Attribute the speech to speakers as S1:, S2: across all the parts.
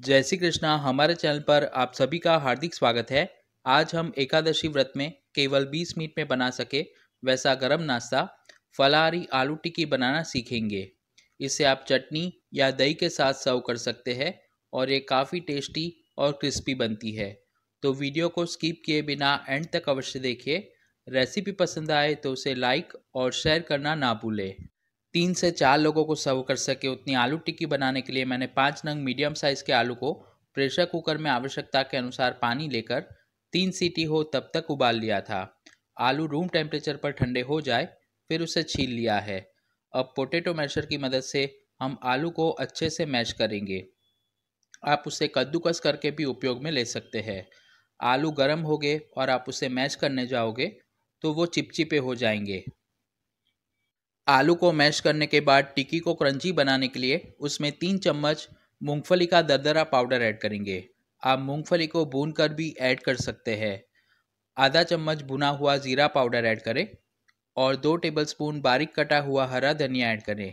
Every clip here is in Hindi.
S1: जय श्री कृष्णा हमारे चैनल पर आप सभी का हार्दिक स्वागत है आज हम एकादशी व्रत में केवल 20 मिनट में बना सके वैसा गर्म नाश्ता फलाहारी आलू टिक्की बनाना सीखेंगे इसे आप चटनी या दही के साथ सर्व कर सकते हैं और ये काफ़ी टेस्टी और क्रिस्पी बनती है तो वीडियो को स्किप किए बिना एंड तक अवश्य देखिए रेसिपी पसंद आए तो उसे लाइक और शेयर करना ना भूलें तीन से चार लोगों को सर्व कर सके उतनी आलू टिक्की बनाने के लिए मैंने पाँच नंग मीडियम साइज़ के आलू को प्रेशर कुकर में आवश्यकता के अनुसार पानी लेकर तीन सीटी हो तब तक उबाल लिया था आलू रूम टेम्परेचर पर ठंडे हो जाए फिर उसे छील लिया है अब पोटैटो मैशर की मदद से हम आलू को अच्छे से मैश करेंगे आप उसे कद्दूकस करके भी उपयोग में ले सकते हैं आलू गर्म हो गए और आप उसे मैश करने जाओगे तो वो चिपचिपे हो जाएंगे आलू को मैश करने के बाद टिक्की को क्रंची बनाने के लिए उसमें तीन चम्मच मूंगफली का दरदरा पाउडर ऐड करेंगे आप मूंगफली को भून कर भी ऐड कर सकते हैं आधा चम्मच भुना हुआ ज़ीरा पाउडर ऐड करें और दो टेबलस्पून बारीक कटा हुआ हरा धनिया ऐड करें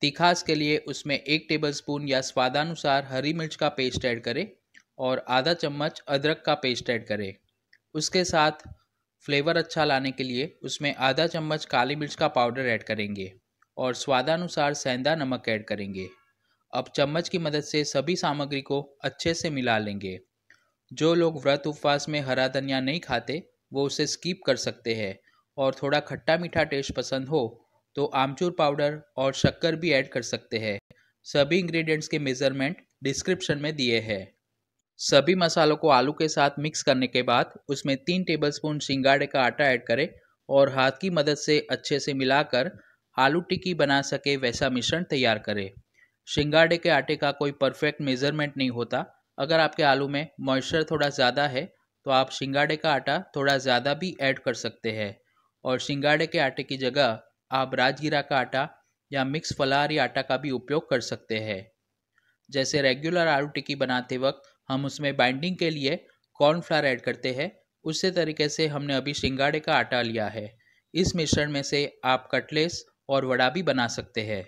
S1: तिखास के लिए उसमें एक टेबलस्पून या स्वादानुसार हरी मिर्च का पेस्ट ऐड करें और आधा चम्मच अदरक का पेस्ट ऐड करें उसके साथ फ्लेवर अच्छा लाने के लिए उसमें आधा चम्मच काली मिर्च का पाउडर ऐड करेंगे और स्वादानुसार सेंधा नमक ऐड करेंगे अब चम्मच की मदद से सभी सामग्री को अच्छे से मिला लेंगे जो लोग व्रत उपवास में हरा धनिया नहीं खाते वो उसे स्कीप कर सकते हैं और थोड़ा खट्टा मीठा टेस्ट पसंद हो तो आमचूर पाउडर और शक्कर भी ऐड कर सकते हैं सभी इंग्रेडिएंट्स के मेज़रमेंट डिस्क्रिप्शन में दिए हैं सभी मसालों को आलू के साथ मिक्स करने के बाद उसमें तीन टेबलस्पून सिंगाड़े का आटा ऐड करें और हाथ की मदद से अच्छे से मिलाकर आलू टिक्की बना सके वैसा मिश्रण तैयार करें सिंगाड़े के आटे का कोई परफेक्ट मेज़रमेंट नहीं होता अगर आपके आलू में मॉइस्चर थोड़ा ज़्यादा है तो आप सिंगाड़े का आटा थोड़ा ज़्यादा भी ऐड कर सकते हैं और सिंगाड़े के आटे की जगह आप राजगिरा का आटा या मिक्स फलाहारी आटा का भी उपयोग कर सकते हैं जैसे रेगुलर आलू टिक्की बनाते वक्त हम उसमें बाइंडिंग के लिए कॉर्नफ्लावर ऐड करते हैं उसी तरीके से हमने अभी सिंगाड़े का आटा लिया है इस मिश्रण में से आप कटलेस और वड़ा भी बना सकते हैं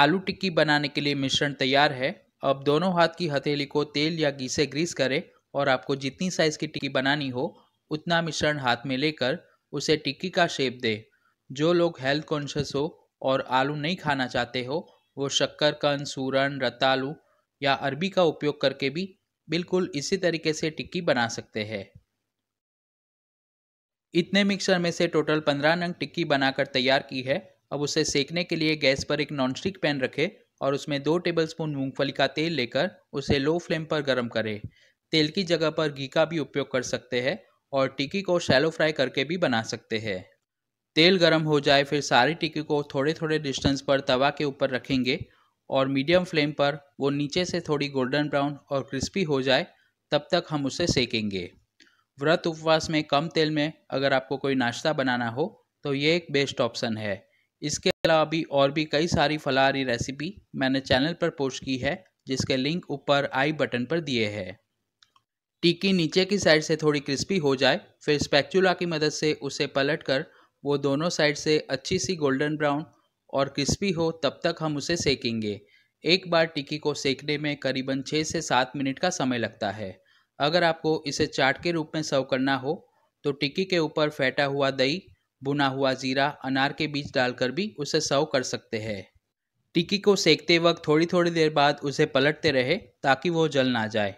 S1: आलू टिक्की बनाने के लिए मिश्रण तैयार है अब दोनों हाथ की हथेली को तेल या घी से ग्रीस करें और आपको जितनी साइज़ की टिक्की बनानी हो उतना मिश्रण हाथ में लेकर उसे टिक्की का शेप दे जो लोग हेल्थ कॉन्शियस हो और आलू नहीं खाना चाहते हो वो शक्कर कन सूरन रतालू या अरबी का उपयोग करके भी बिल्कुल इसी तरीके से टिक्की बना सकते हैं इतने मिक्सर में से टोटल पंद्रह नंग टिक्की बनाकर तैयार की है अब उसे सेकने के लिए गैस पर एक नॉनस्टिक पैन रखें और उसमें दो टेबलस्पून मूंगफली का तेल लेकर उसे लो फ्लेम पर गर्म करें तेल की जगह पर घी का भी उपयोग कर सकते हैं और टिक्की को शैलो फ्राई करके भी बना सकते हैं तेल गर्म हो जाए फिर सारी टिक्की को थोड़े थोड़े डिस्टेंस पर तवा के ऊपर रखेंगे और मीडियम फ्लेम पर वो नीचे से थोड़ी गोल्डन ब्राउन और क्रिस्पी हो जाए तब तक हम उसे सेकेंगे व्रत उपवास में कम तेल में अगर आपको कोई नाश्ता बनाना हो तो ये एक बेस्ट ऑप्शन है इसके अलावा भी और भी कई सारी फलाहारी रेसिपी मैंने चैनल पर पोस्ट की है जिसके लिंक ऊपर आई बटन पर दिए हैं टिक्की नीचे की साइड से थोड़ी क्रिस्पी हो जाए फिर स्पैक्चुला की मदद से उसे कर वो दोनों साइड से अच्छी सी गोल्डन ब्राउन और क्रिस्पी हो तब तक हम उसे सेकेंगे एक बार टिक्की को सेकने में करीबन छः से सात मिनट का समय लगता है अगर आपको इसे चाट के रूप में सर्व करना हो तो टिक्की के ऊपर फेंटा हुआ दही बुना हुआ जीरा अनार के बीज डालकर भी उसे सर्व कर सकते हैं टिक्की को सेकते वक्त थोड़ी थोड़ी देर बाद उसे पलटते रहे ताकि वो जल ना जाए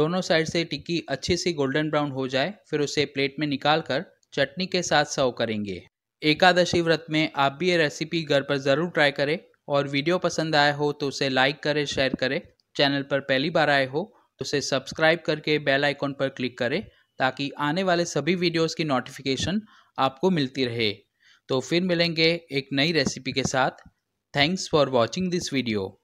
S1: दोनों साइड से टिक्की अच्छी सी गोल्डन ब्राउन हो जाए फिर उसे प्लेट में निकाल कर चटनी के साथ सर्व करेंगे एकादशी व्रत में आप भी ये रेसिपी घर पर ज़रूर ट्राई करें और वीडियो पसंद आया हो तो उसे लाइक करें शेयर करें चैनल पर पहली बार आए हो तो उसे सब्सक्राइब करके बेल आइकॉन पर क्लिक करें ताकि आने वाले सभी वीडियोस की नोटिफिकेशन आपको मिलती रहे तो फिर मिलेंगे एक नई रेसिपी के साथ thanks for watching this video